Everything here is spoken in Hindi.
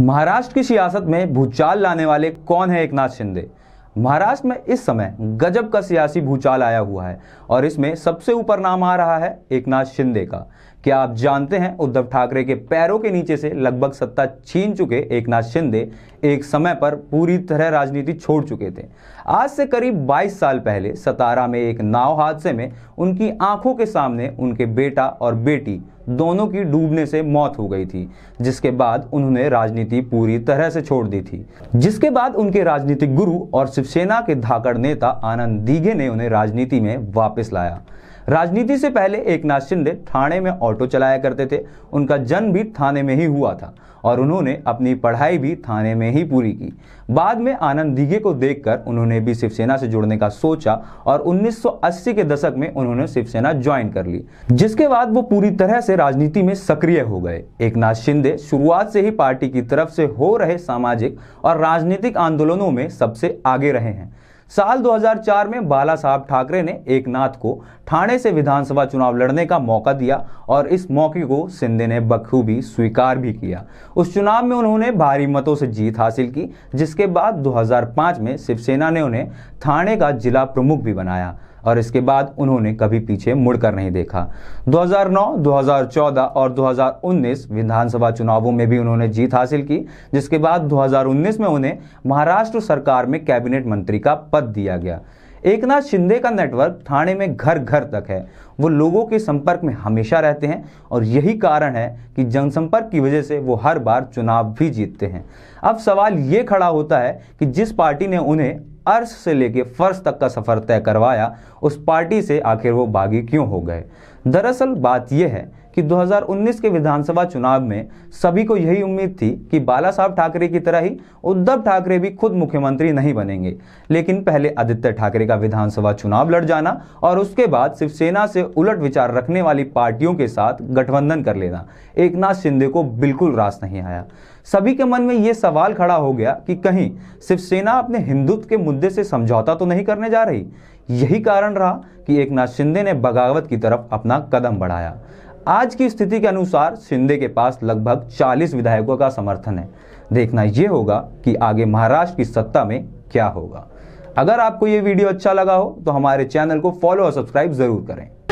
महाराष्ट्र की सियासत में भूचाल लाने वाले कौन है एकनाथ शिंदे महाराष्ट्र में इस समय गजब का सियासी भूचाल आया हुआ है और इसमें सबसे ऊपर नाम आ रहा है एकनाथ शिंदे का क्या आप जानते हैं उद्धव ठाकरे के पैरों के नीचे से लगभग सत्ता छीन चुके एकनाथ शिंदे एक समय पर पूरी तरह राजनीति छोड़ चुके थे आज से करीब 22 साल पहले सतारा में एक नाव हादसे में उनकी आंखों के सामने उनके बेटा और बेटी दोनों की डूबने से मौत हो गई थी जिसके बाद उन्होंने राजनीति पूरी तरह से छोड़ दी थी जिसके बाद उनके राजनीतिक गुरु और शिवसेना के धाकड़ नेता आनंद दीघे ने उन्हें राजनीति में वापस लाया राजनीति से पहले एकनाथ शिंदे थाने में ऑटो चलाया करते थे उनका जन्म भी थाने में ही हुआ था और उन्होंने अपनी पढ़ाई भी थाने में ही पूरी की बाद में आनंद दीघे को देखकर उन्होंने भी शिवसेना से जुड़ने का सोचा और 1980 के दशक में उन्होंने शिवसेना ज्वाइन कर ली जिसके बाद वो पूरी तरह से राजनीति में सक्रिय हो गए एकनाथ शिंदे शुरुआत से ही पार्टी की तरफ से हो रहे सामाजिक और राजनीतिक आंदोलनों में सबसे आगे रहे हैं साल 2004 में बाला साहब ठाकरे ने एक नाथ को ठाणे से विधानसभा चुनाव लड़ने का मौका दिया और इस मौके को सिंधे ने बखूबी स्वीकार भी किया उस चुनाव में उन्होंने भारी मतों से जीत हासिल की जिसके बाद 2005 में शिवसेना ने उन्हें थाने का जिला प्रमुख भी बनाया और इसके बाद उन्होंने कभी पीछे मुड़कर नहीं देखा 2009, 2014 और 2019 विधानसभा चुनावों में भी उन्होंने जीत हासिल की जिसके बाद 2019 में उन्हें महाराष्ट्र सरकार में कैबिनेट मंत्री का पद दिया गया एक शिंदे का नेटवर्क थाने में घर घर तक है वो लोगों के संपर्क में हमेशा रहते हैं और यही कारण है कि जनसंपर्क की वजह से वो हर बार चुनाव भी जीतते हैं अब सवाल ये खड़ा होता है कि जिस पार्टी ने उन्हें अर्श से लेकर फर्श तक का सफ़र तय करवाया उस पार्टी से आखिर वो बागी क्यों हो गए दरअसल बात यह है कि 2019 के विधानसभा चुनाव में सभी को यही उम्मीद थी कि बाला साहब ठाकरे की तरह ही उद्धव ठाकरे भी खुद मुख्यमंत्री नहीं बनेंगे लेकिन पहले आदित्य ठाकरे का विधानसभा चुनाव लड़ जाना और उसके बाद शिवसेना से उलट विचार रखने वाली पार्टियों के साथ गठबंधन कर लेना एक शिंदे को बिल्कुल रास नहीं आया सभी के मन में यह सवाल खड़ा हो गया कि कहीं शिवसेना अपने हिंदुत्व के मुद्दे से समझौता तो नहीं करने जा रही यही कारण रहा कि एक नाथ शिंदे ने बगावत की तरफ अपना कदम बढ़ाया आज की स्थिति के अनुसार शिंदे के पास लगभग 40 विधायकों का समर्थन है देखना यह होगा कि आगे महाराष्ट्र की सत्ता में क्या होगा अगर आपको यह वीडियो अच्छा लगा हो तो हमारे चैनल को फॉलो और सब्सक्राइब जरूर करें